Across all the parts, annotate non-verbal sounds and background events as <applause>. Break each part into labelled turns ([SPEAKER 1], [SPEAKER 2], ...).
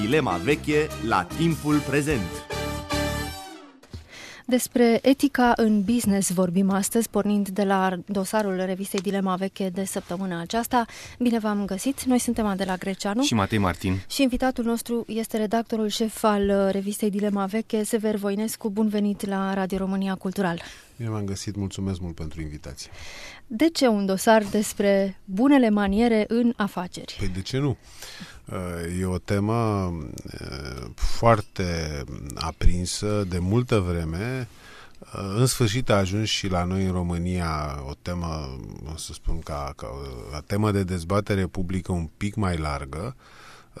[SPEAKER 1] Dilema veche la timpul prezent.
[SPEAKER 2] Despre etica în business vorbim astăzi, pornind de la dosarul revistei Dilema Veche de săptămâna aceasta. Bine v-am găsit! Noi suntem Adela Greceanu și Matei Martin. Și invitatul nostru este redactorul șef al revistei Dilema Veche, Sever Voinescu. Bun venit la Radio România Cultural!
[SPEAKER 3] Bine v am găsit, mulțumesc mult pentru invitație.
[SPEAKER 2] De ce un dosar despre bunele maniere în afaceri?
[SPEAKER 3] Păi de ce nu? Eh, e o temă eh, foarte aprinsă de multă vreme. Eh, în sfârșit a ajuns și la noi în România o temă, să spun, ca, ca, o temă de dezbatere publică un pic mai largă.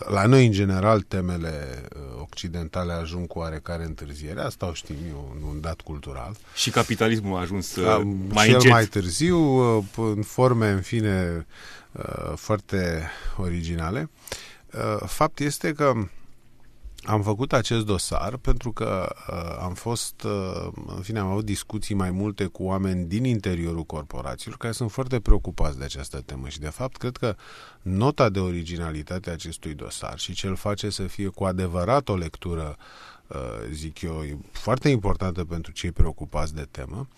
[SPEAKER 3] La noi, în general, temele uh, occidentale ajung cu oarecare întârziere. Asta o știm eu, un dat cultural.
[SPEAKER 1] Și capitalismul a ajuns uh, a, mai Cel încet. mai
[SPEAKER 3] târziu, uh, în forme, în fine, foarte originale. Fapt este că am făcut acest dosar pentru că uh, am fost, uh, în fine, am avut discuții mai multe cu oameni din interiorul corporațiilor care sunt foarte preocupați de această temă și, de fapt, cred că nota de originalitate a acestui dosar și ce îl face să fie cu adevărat o lectură, uh, zic eu, foarte importantă pentru cei preocupați de temă,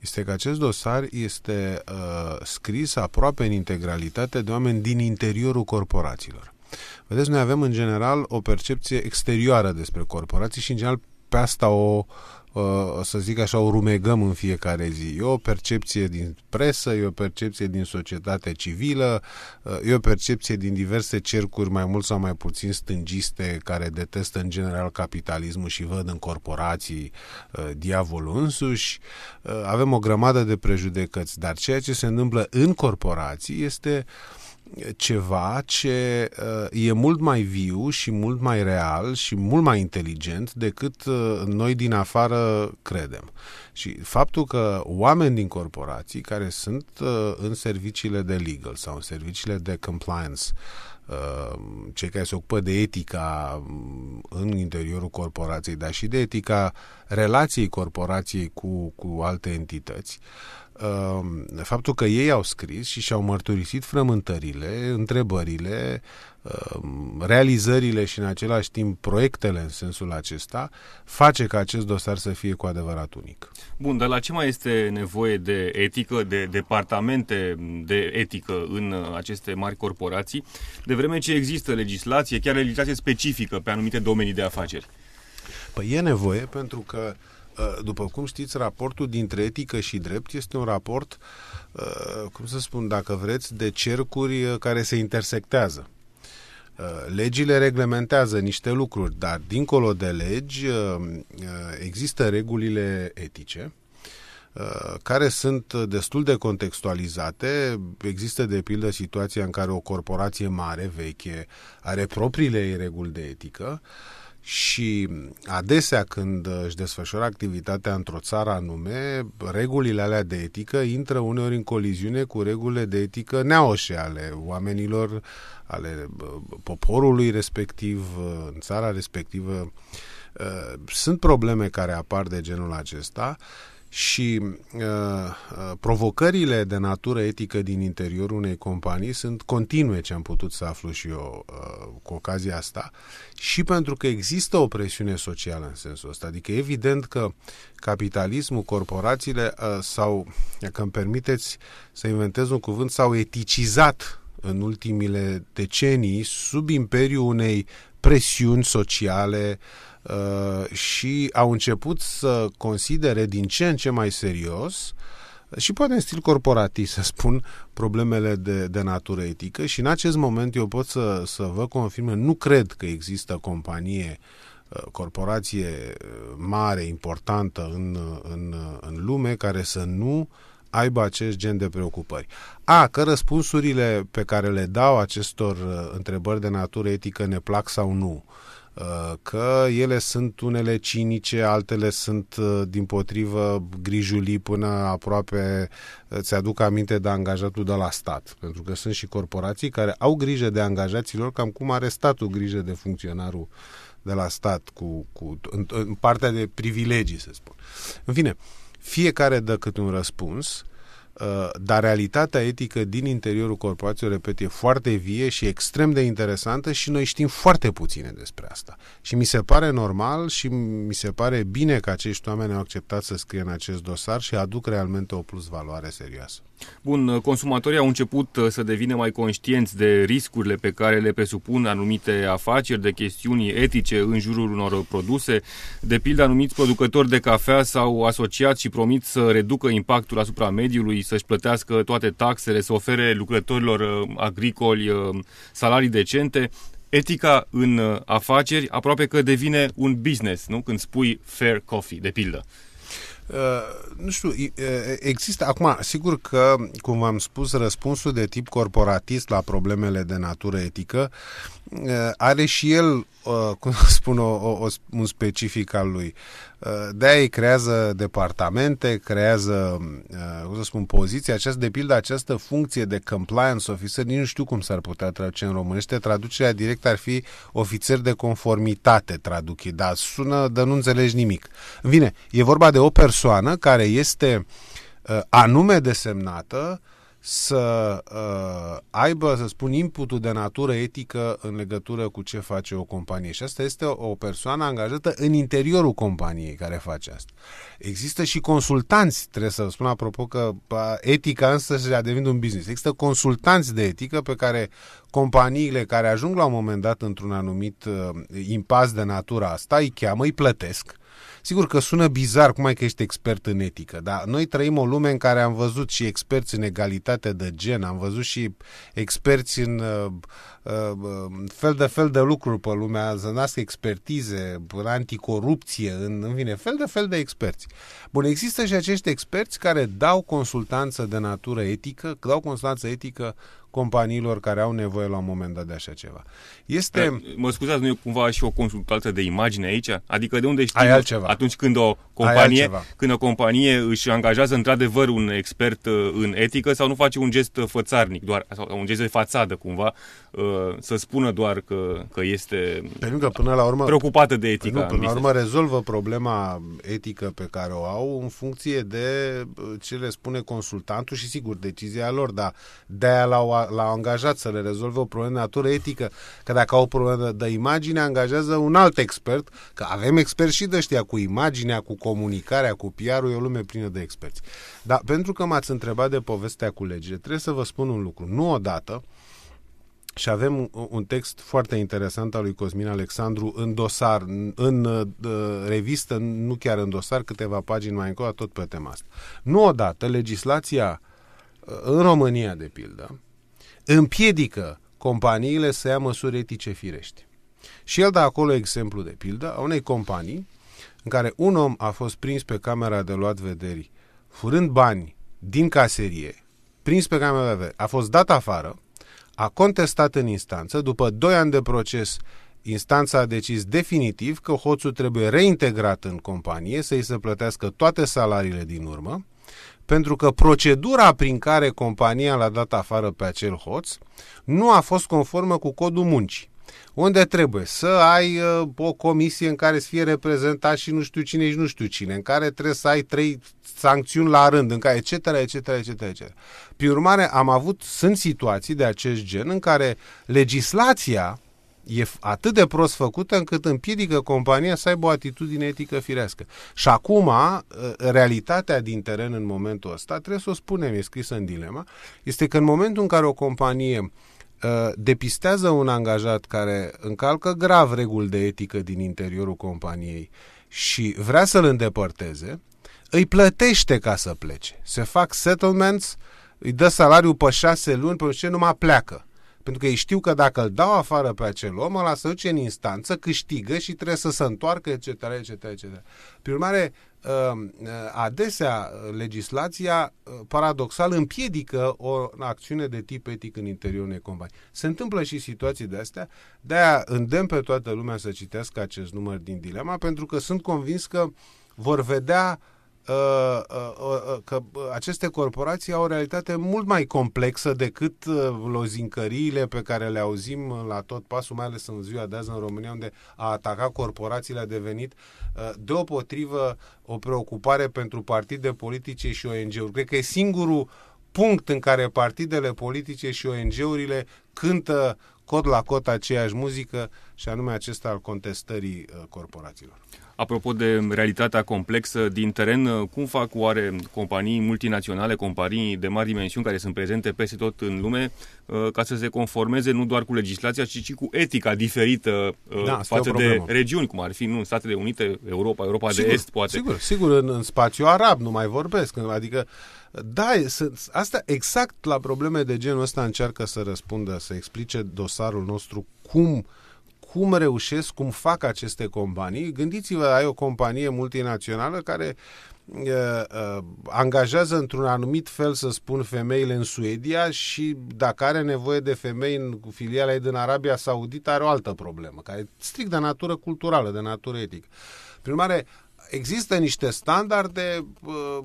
[SPEAKER 3] este că acest dosar este uh, scris aproape în integralitate de oameni din interiorul corporațiilor. Vedeți, noi avem în general o percepție exterioară despre corporații și în general pe asta o uh, să zic așa, o rumegăm în fiecare zi. E o percepție din presă, e o percepție din societatea civilă, uh, e o percepție din diverse cercuri mai mult sau mai puțin stângiste care detestă în general capitalismul și văd în corporații uh, diavolul însuși. Avem o grămadă de prejudecăți, dar ceea ce se întâmplă în corporații este uh, ceva ce uh, e mult mai viu și mult mai real și mult mai inteligent decât uh, noi din afară credem. Și faptul că oameni din corporații care sunt uh, în serviciile de legal sau în serviciile de compliance cei care se ocupă de etica mm, în interiorul corporației, dar și de etica relației corporației cu, cu alte entități, Ehm, faptul că ei au scris și și-au mărturisit frământările, întrebările, ehm, realizările și în același timp proiectele în sensul acesta, face ca acest dosar să fie cu adevărat unic.
[SPEAKER 1] Bun, dar la ce mai este nevoie de etică, de departamente de etică în uh, aceste mari corporații, de vreme ce există legislație, chiar legislație specifică pe anumite domenii de afaceri?
[SPEAKER 3] Păi e nevoie pentru că uh, Ă, după cum știți, raportul dintre etică și drept este un raport, ă, cum să spun, dacă vreți, de cercuri ă, care se intersectează. Legile reglementează niște lucruri, dar dincolo de legi există regulile etice, care sunt destul de contextualizate. Există, de pildă, situația în care o corporație mare, veche, are propriile ei reguli de etică, și adesea când își desfășoară activitatea într-o țară anume, regulile alea de etică intră uneori în coliziune cu regulile de etică neaoșe ale oamenilor, ale poporului respectiv, în țara respectivă. Ă, sunt probleme care apar de genul acesta și uh, uh, provocările de natură etică din interiorul unei companii sunt continue, ce am putut să aflu și eu uh, cu ocazia asta, și pentru că există o presiune socială în sensul ăsta. Adică evident că capitalismul, corporațiile uh, sau, dacă îmi permiteți să inventez un cuvânt, s-au eticizat în ultimile decenii sub imperiul unei presiuni sociale uh, Uh, și au început să considere din ce în ce mai serios uh, și poate în stil corporativ <laughs> să spun, problemele de, de natură etică și în acest moment eu pot să, să vă confirm, nu cred că există companie uh, corporație mare, importantă în, în, în lume, care să nu aibă acest gen de preocupări. A, că răspunsurile pe care le dau acestor întrebări de natură etică ne plac sau nu, uh, Uh, că ele sunt unele cinice, altele sunt uh, din potrivă grijulii până aproape îți uh, aduc aminte de angajatul de la stat, pentru că sunt și corporații care au grijă de angajaților, cam cum are statul grijă de funcționarul de la stat cu, cu în, în partea de privilegii, să spun. În fine, fiecare dă câte un răspuns Uh, dar realitatea etică din interiorul corporației, repet, e foarte vie și extrem de interesantă și noi știm foarte puține despre asta. Și mi se pare normal și mi se pare bine că acești oameni au acceptat să scrie în acest dosar și aduc realmente o plus valoare serioasă.
[SPEAKER 1] Bun, consumatorii au început uh, să devină mai conștienți de riscurile pe care le presupun anumite afaceri, de chestiuni etice în jurul unor produse. De pildă, anumiți producători de cafea s-au asociat și promit să reducă impactul asupra mediului, să-și plătească toate taxele, să ofere lucrătorilor uh, agricoli uh, salarii decente etica în afaceri aproape că devine un business, nu? Când spui fair coffee, de pildă.
[SPEAKER 3] Uh, nu știu, uh, există acum, sigur că, cum v-am spus, răspunsul de tip corporatist la problemele de natură etică Uh, are și el, uh, <laughs> cum spun, o, o, un specific al lui. Uh, de-aia ei creează departamente, creează, cum să spun, poziții. Această, de pildă, această funcție de compliance officer, nici nu știu cum s-ar putea traduce în românește. Traducerea direct ar fi ofițer de conformitate, traduc ei, dar sună de nu înțelegi nimic. Vine, e vorba de o persoană care este anume desemnată să uh, aibă, să spun, inputul de natură etică în legătură cu ce face o companie. Și asta este o persoană angajată în interiorul companiei care face asta. Există și consultanți, trebuie să spun apropo că etica însă se a devenit un business. Există consultanți de etică pe care companiile care ajung la un moment dat într-un anumit uh, impas de natura asta îi cheamă, îi plătesc Sigur că sună bizar cum ai că ești expert în etică, dar noi trăim o lume în care am văzut și experți în egalitate de gen, am văzut și experți în uh, fel de fel de lucruri pe lumea, să nasc expertize în anticorupție, în, în fine, fel de fel de experți. Bun, există și acești experți care dau consultanță de natură etică, dau consultanță etică companiilor care au nevoie la un moment dat de așa ceva. Este...
[SPEAKER 1] Mă scuzați, nu e cumva și o consultanță de imagine aici? Adică de unde știm altceva. atunci când o, companie, când o companie își angajează într-adevăr un expert uh, în etică sau nu face un gest uh, fățarnic, doar, sau un gest de fațadă cumva, uh, să spună doar că, că este
[SPEAKER 3] pentru că, până la urmă, preocupată
[SPEAKER 1] de etică. Nu, până la urmă
[SPEAKER 3] rezolvă problema etică pe care o au în funcție de uh, ce le spune consultantul și sigur decizia lor, dar de-aia l-au, l-au angajat să le rezolve o problemă de natură etică, că dacă au o problemă de imagine angajează un alt expert, că avem experți și de ăștia cu imaginea, cu comunicarea, cu PR-ul, e o lume plină de experți. Dar pentru că m-ați întrebat de povestea cu legile, trebuie să vă spun un lucru. Nu odată, și avem un text foarte interesant al lui Cosmin Alexandru în dosar, în uh, revistă, nu chiar în dosar, câteva pagini mai încolo, tot pe tema asta. Nu odată, legislația uh, în România, de pildă, împiedică companiile să ia măsuri etice firești. Și el dă acolo exemplu, de pildă, a unei companii în care un om a fost prins pe camera de luat vederi, furând bani din caserie, prins pe camera de vederi, a fost dat afară, a contestat în instanță, după 2 ani de proces, instanța a decis definitiv că hoțul trebuie reintegrat în companie, să-i se plătească toate salariile din urmă, pentru că procedura prin care compania l-a dat afară pe acel hoț nu a fost conformă cu codul muncii unde trebuie să ai uh, o comisie în care să fie reprezentat și nu știu cine și nu știu cine, în care trebuie să ai trei sancțiuni la rând, în care etc., etc., etc., etc. Prin urmare, am avut, sunt situații de acest gen în care legislația e atât de prost făcută încât împiedică compania să aibă o atitudine etică firească. Și acum, uh, realitatea din teren în momentul ăsta, trebuie să o spunem, e scrisă în dilema, este că în momentul în care o companie Uh, depistează un angajat care încalcă grav reguli de etică din interiorul companiei și vrea să-l îndepărteze, îi plătește ca să plece. Se fac settlements, îi dă salariul pe șase luni, pentru ce numai pleacă. Pentru că ei știu că dacă îl dau afară pe acel om, ăla se duce în instanță, câștigă și trebuie să se întoarcă, etc., etc., etc. Prin urmare, Uh, adesea uh, legislația uh, paradoxal împiedică o acțiune de tip etic în interiorul unei companii. Se întâmplă și situații de astea, de-aia îndemn pe toată lumea să citească acest număr din dilema, pentru că sunt convins că vor vedea uh, uh, Uh, că uh, aceste corporații au o realitate mult mai complexă decât uh, lozincăriile pe care le auzim la tot pasul, mai ales în ziua de azi în România, unde a ataca corporațiile a devenit deopotrivă o preocupare pentru partide politice și ONG-uri. Cred că e singurul punct în care partidele politice și ONG-urile cântă cod la cod aceeași muzică și anume acesta al contestării corporațiilor.
[SPEAKER 1] Apropo de realitatea complexă din teren, uh, cum fac oare companii multinaționale, companii de mari dimensiuni care sunt prezente peste tot în lume, uh, ca să se conformeze nu doar cu legislația, ci și cu etica diferită uh, da, față de regiuni, cum ar fi nu, Statele Unite, Europa, Europa sigur, de Est, poate? Sigur,
[SPEAKER 3] sigur în, în spațiu arab nu mai vorbesc. Adică, da, sunt, asta exact la probleme de genul ăsta încearcă să răspundă, să explice dosarul nostru cum uh, cum reușesc, cum fac aceste companii. Gândiți-vă, ai o companie multinațională care angajează într-un anumit fel, să spun, femeile în Suedia și dacă are nevoie de femei în filiala ei din Arabia Saudită, are o altă problemă, care e strict de natură culturală, de natură etică. Prin urmare, există niște standarde uh,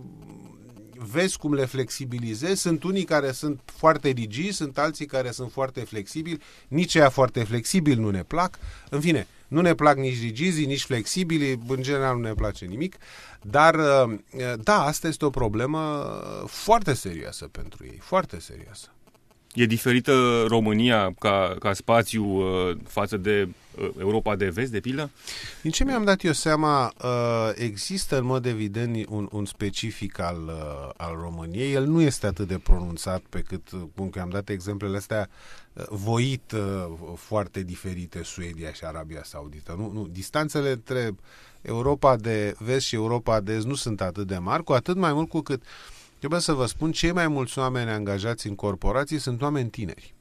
[SPEAKER 3] vezi cum le flexibilizezi. Sunt unii care sunt foarte rigizi, sunt alții care sunt foarte flexibili. Nici ea foarte flexibil nu ne plac. În fine, nu ne plac nici rigizii, nici flexibili, în general nu ne place nimic, dar uh, da, asta este o problemă foarte serioasă pentru ei, foarte serioasă.
[SPEAKER 1] E diferită România ca, ca spațiu uh, față de uh, Europa de vest, de pilă?
[SPEAKER 3] Din ce mi-am dat eu seama, uh, există în mod evident un, un specific al, uh, al României. El nu este atât de pronunțat pe cât, uh, cum că am dat exemplele astea, uh, voit foarte diferite Suedia și Arabia Saudită. Nu, nu, distanțele între Europa de vest și Europa de est nu sunt atât de mari, cu atât mai mult cu cât uh, Trebuie să vă spun, cei mai mulți oameni angajați în corporații sunt oameni tineri.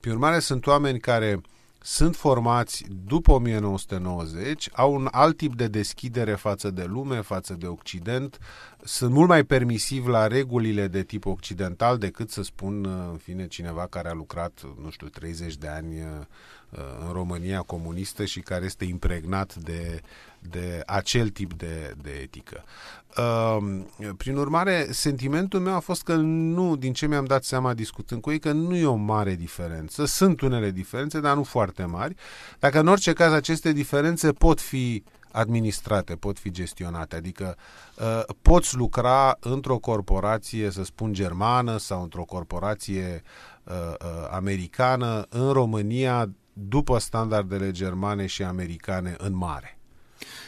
[SPEAKER 3] Pe urmare, sunt oameni care sunt formați după 1990, au un alt tip de deschidere față de lume, față de Occident, sunt mult mai permisivi la regulile de tip occidental decât să spun, în fine, cineva care a lucrat, nu știu, 30 de ani Uh, în România comunistă și care este impregnat de, de acel tip de, de etică. Uh, prin urmare, sentimentul meu a fost că nu, din ce mi-am dat seama discutând cu ei, că nu e o mare diferență. Sunt unele diferențe, dar nu foarte mari. Dacă în orice caz aceste diferențe pot fi administrate, pot fi gestionate. Adică uh, poți lucra într-o corporație, să spun, germană sau într-o corporație uh, uh, americană în România după standardele germane
[SPEAKER 1] și americane în mare.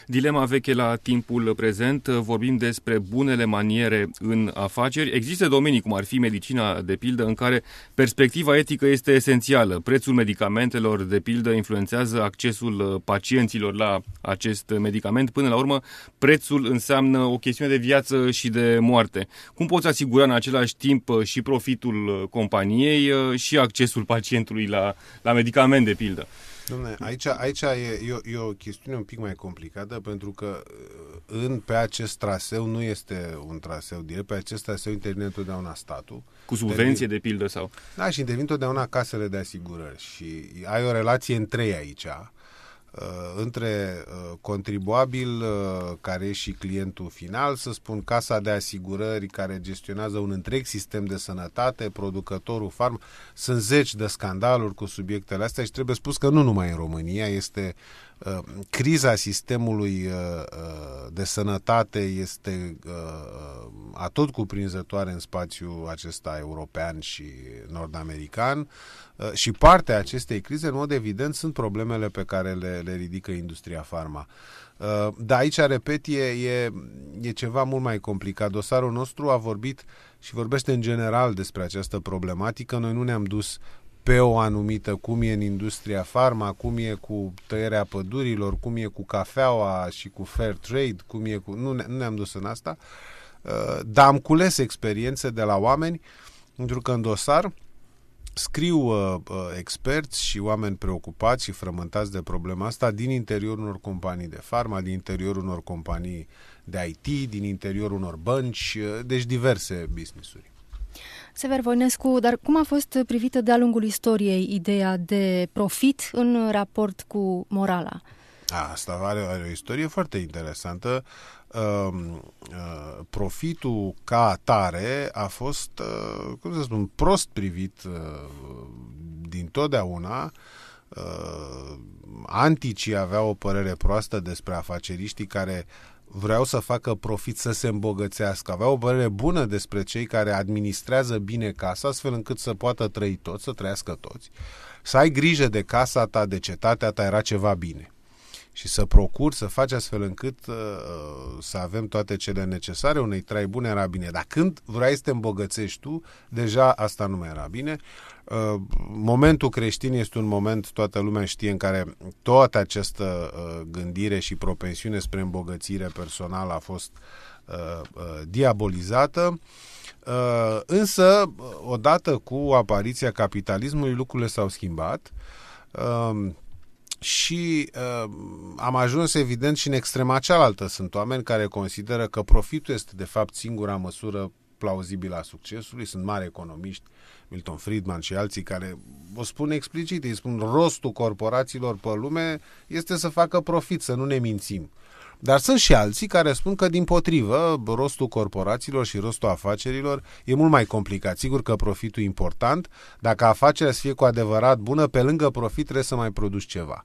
[SPEAKER 1] Dilema veche la timpul prezent, vorbim despre bunele maniere în afaceri. Există domenii, cum ar fi medicina, de pildă, în care perspectiva etică este esențială. Prețul medicamentelor, de pildă, influențează accesul uh, pacienților la acest medicament. Până la urmă, prețul înseamnă o chestiune de viață și de moarte. Cum poți asigura în același timp uh, și profitul uh, companiei și accesul pacientului la, la medicament, de pildă?
[SPEAKER 3] Dom'le, aici, aici e, e, o, e o chestiune un pic mai complicată, pentru că uh, în, pe acest traseu nu este un traseu direct, pe acest traseu intervine întotdeauna statul. Cu subvenție, intervin,
[SPEAKER 1] de pildă, sau?
[SPEAKER 3] Da, și intervin întotdeauna casele de asigurări și ai o relație între ei aici. Uh, între uh, contribuabil uh, care e și clientul final, să spun casa de asigurări care gestionează un întreg sistem de sănătate, producătorul farm, sunt zeci de scandaluri cu subiectele astea și trebuie spus că nu numai în România, este uh, Uh, criza sistemului uh, uh, de sănătate este atât cuprinzătoare în spațiul acesta european și nord-american și partea acestei crize, în mod evident, sunt problemele pe care le, le ridică industria farma. Dar aici, repet, e, e, e ceva mult mai complicat. Dosarul nostru a vorbit și vorbește în general despre această problematică. Noi nu ne-am dus pe o anumită, cum e în industria farma, cum e cu tăierea pădurilor, cum e cu cafeaua și cu fair trade, cum e cu... Nu, ne, nu ne-am dus în asta, uh, dar am cules experiențe de la oameni, pentru că în dosar scriu uh, uh, experți și oameni preocupați și frământați de problema asta din interiorul unor companii de farma, din interiorul unor companii de IT, din interiorul unor bănci, deci diverse businessuri.
[SPEAKER 2] Sever Voinescu, dar cum a fost privită de-a lungul istoriei ideea de profit în raport cu morala?
[SPEAKER 3] Asta are, are o istorie foarte interesantă. Uh, uh, profitul ca atare a fost, uh, cum să spun, prost privit din totdeauna. Anticii aveau o părere proastă despre afaceriștii care uh, vreau să facă profit, să se îmbogățească, avea o părere bună despre cei care administrează bine casa, astfel încât să poată trăi toți, să trăiască toți. Să ai grijă de casa ta, de cetatea ta, era ceva bine și să procur să faci astfel încât uh, uh, să avem toate cele necesare unei trai bune era bine. Dar când vrei să te îmbogățești tu, deja asta nu mai era bine. Uh, momentul creștin este un moment, toată lumea știe, în care toată această uh, gândire și propensiune spre îmbogățire personală a fost uh, uh, diabolizată. Însă, odată cu apariția capitalismului, lucrurile s-au schimbat și uh, am ajuns evident și în extrema cealaltă. Sunt oameni care consideră că profitul este de fapt singura măsură plauzibilă a succesului. Sunt mari economiști, Milton Friedman și alții care o spun explicit, ei spun rostul corporațiilor pe lume este să facă profit, să nu ne mințim. Dar sunt și alții care spun că, din potrivă, rostul corporațiilor și rostul afacerilor e mult mai complicat. Sigur că profitul e important. Dacă afacerea să fie cu adevărat bună, pe lângă profit trebuie să mai produci ceva.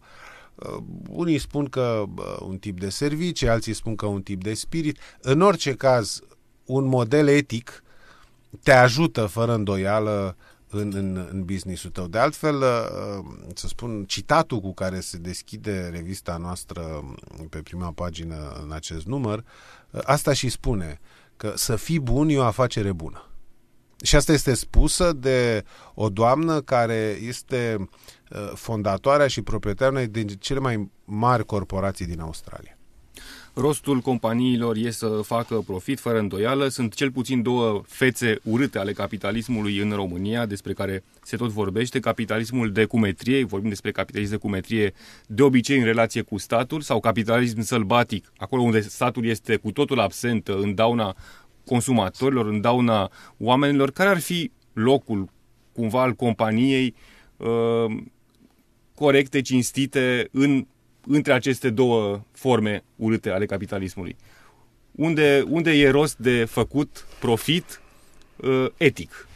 [SPEAKER 3] Uh, unii spun că uh, un tip de servicii, alții spun că un tip de spirit. În orice caz, un model etic te ajută fără îndoială în, în, în business-ul tău. De altfel, uh, uh, să spun, citatul cu care se deschide revista noastră pe prima pagină în acest număr, uh, asta și spune că să fii bun e o afacere bună. Și asta este spusă de o doamnă care este fondatoarea și proprietarul unei din cele mai mari corporații din Australia.
[SPEAKER 1] Rostul companiilor e să facă profit, fără îndoială. Sunt cel puțin două fețe urâte ale capitalismului în România, despre care se tot vorbește. Capitalismul de cumetrie, vorbim despre capitalism de cumetrie, de obicei în relație cu statul, sau capitalism sălbatic, acolo unde statul este cu totul absent în dauna consumatorilor, în dauna oamenilor. Care ar fi locul, cumva, al companiei uh, corecte, cinstite în între aceste două forme urâte ale capitalismului. Unde, unde e rost de făcut profit uh, etic?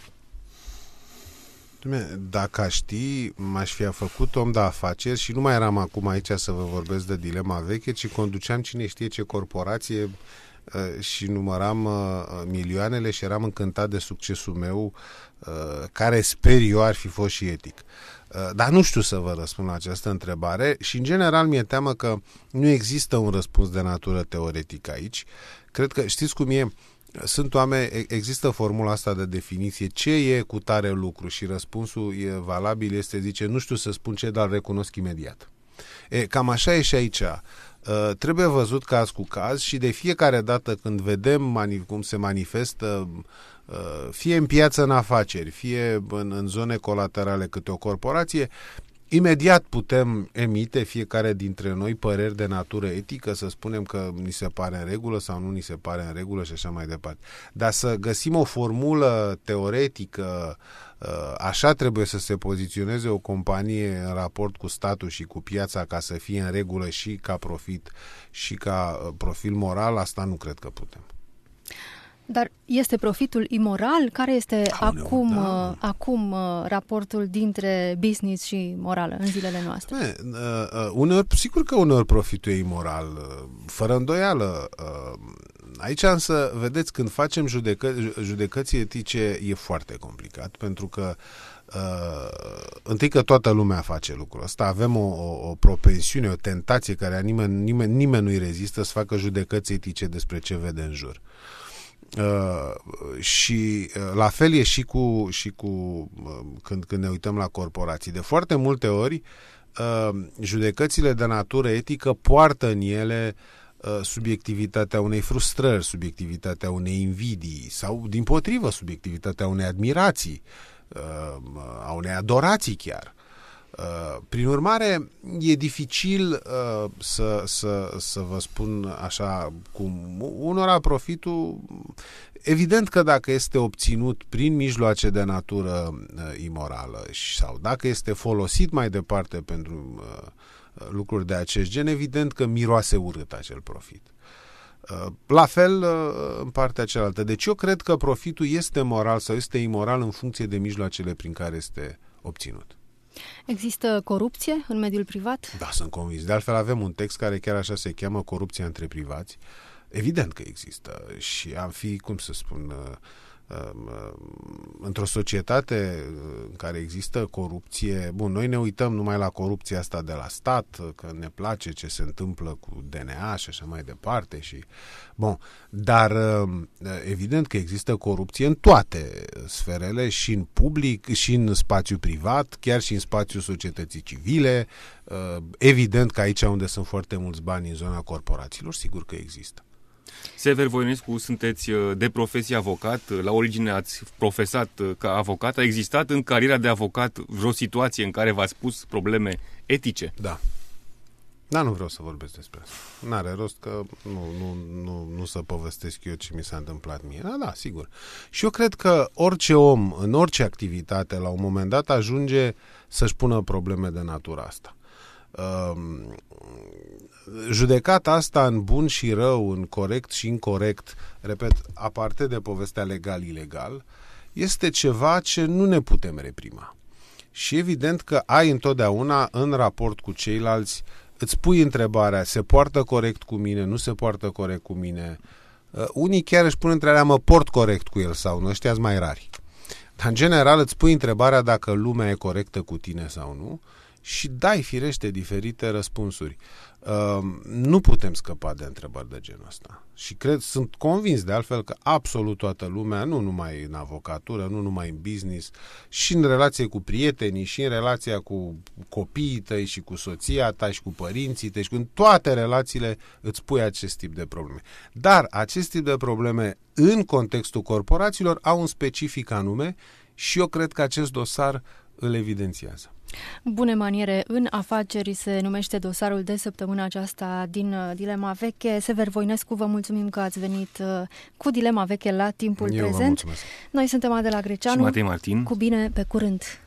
[SPEAKER 3] Dacă aș ști, m-aș fi făcut om de afaceri și nu mai eram acum aici să vă vorbesc de dilema veche, ci conduceam cine știe ce corporație Eh, și număram eh, milioanele și eram încântat de succesul meu, eh, care sper eu ar fi fost și etic. Dar nu știu să vă răspund la această întrebare și, în general, mi-e teamă că nu există un răspuns de natură teoretic aici. Cred că, știți cum e, sunt oameni, există formula asta de definiție, ce e cu tare lucru și răspunsul e valabil este, zice, nu știu să spun ce, dar recunosc imediat. E, cam așa e și aici. Uh, trebuie văzut caz cu caz și de fiecare dată când vedem mani- cum se manifestă uh, fie în piață în afaceri, fie în, în zone colaterale câte o corporație, Imediat putem emite fiecare dintre noi păreri de natură etică, să spunem că ni se pare în regulă sau nu ni se pare în regulă și așa mai departe. Dar să găsim o formulă teoretică, uh, așa trebuie să se poziționeze o companie în raport cu statul și cu piața ca să fie în regulă și ca profit și ca uh, profil moral, asta nu cred că putem.
[SPEAKER 2] Dar este profitul imoral? Care este Aoleu, acum, da. Uh, acum uh, raportul dintre business și morală în zilele noastre?
[SPEAKER 3] Ne, uh, uneori, sigur că uneori profitul e imoral, fără îndoială. Aici însă, vedeți, când facem judecă, judecății etice e foarte complicat, pentru că Uh, întâi că toată lumea face lucrul ăsta, avem o, o, o propensiune, o tentație care nimeni, nimeni, nimeni nu-i rezistă să facă judecăți etice despre ce vede în jur. Uh, Uh, și uh, la fel e și cu, și cu uh, când, când ne uităm la corporații. De foarte multe ori, judecățile de natură etică poartă în ele subiectivitatea unei frustrări, subiectivitatea unei invidii sau, din potrivă, subiectivitatea unei admirații, a unei adorații chiar. Uh, prin urmare, e dificil uh, să, să, să vă spun așa cum unora profitul, evident că dacă este obținut prin mijloace de natură uh, imorală sau dacă este folosit mai departe pentru lucruri de acest gen, evident că miroase urât acel profit. La fel în partea cealaltă. Deci eu cred că profitul este moral sau este imoral în funcție de mijloacele prin care este obținut.
[SPEAKER 2] Există corupție în mediul privat? Da, sunt
[SPEAKER 3] convins. De altfel avem un text care chiar așa se cheamă Corupția între privați. Evident că există și am fi, cum să spun, uh, într-o societate în care există corupție, bun, noi ne uităm numai la corupția asta de la stat, că ne place ce se întâmplă cu DNA și așa mai departe și bun, dar um, evident că există corupție în toate sferele și în public, și în spațiu privat, chiar și în spațiul societății civile. Uh, evident că aici unde sunt foarte mulți bani în zona corporațiilor, sigur că există.
[SPEAKER 1] Sever Voinescu, sunteți uh, de profesie avocat, uh, la origine ați profesat uh, ca avocat. A existat în cariera de avocat vreo situație în care v-ați pus probleme etice? Da.
[SPEAKER 3] Dar nu vreau să vorbesc despre asta. N-are rost că nu, nu, nu, nu să povestesc eu ce mi s-a întâmplat mie. Da, da, sigur. Și eu cred că orice om, în orice activitate, la un moment dat ajunge să-și pună probleme de natura asta judecata asta în bun și rău, în corect și incorrect, repet, aparte de povestea legal-ilegal, este ceva ce nu ne putem reprima. Și evident că ai întotdeauna, în raport cu ceilalți, îți pui întrebarea, se poartă corect cu mine, nu se poartă corect cu mine. Uh, unii chiar își pun întrebarea, mă port corect cu el sau nu, ăștia mai rari. Dar, în general, îți pui întrebarea dacă lumea e corectă cu tine sau nu. Uh, și dai firește diferite răspunsuri. Ehm, nu putem scăpa de întrebări de genul ăsta. Și cred, sunt convins de altfel că absolut toată lumea, nu numai în avocatură, nu numai în business, și în relație cu prietenii, și în relația cu copiii tăi, și cu soția ta, și cu părinții tăi, și cu în toate relațiile îți pui acest tip de probleme. Dar acest tip de probleme în contextul corporațiilor au un specific anume și eu cred că acest dosar îl evidențiază.
[SPEAKER 2] Bune maniere în afaceri se numește dosarul de săptămâna aceasta din uh, Dilema Veche. Sever Voinescu, vă mulțumim că ați venit uh, cu Dilema Veche la timpul Eu prezent. Noi suntem Adela Greceanu și Matei Martin. Cu bine, pe curând!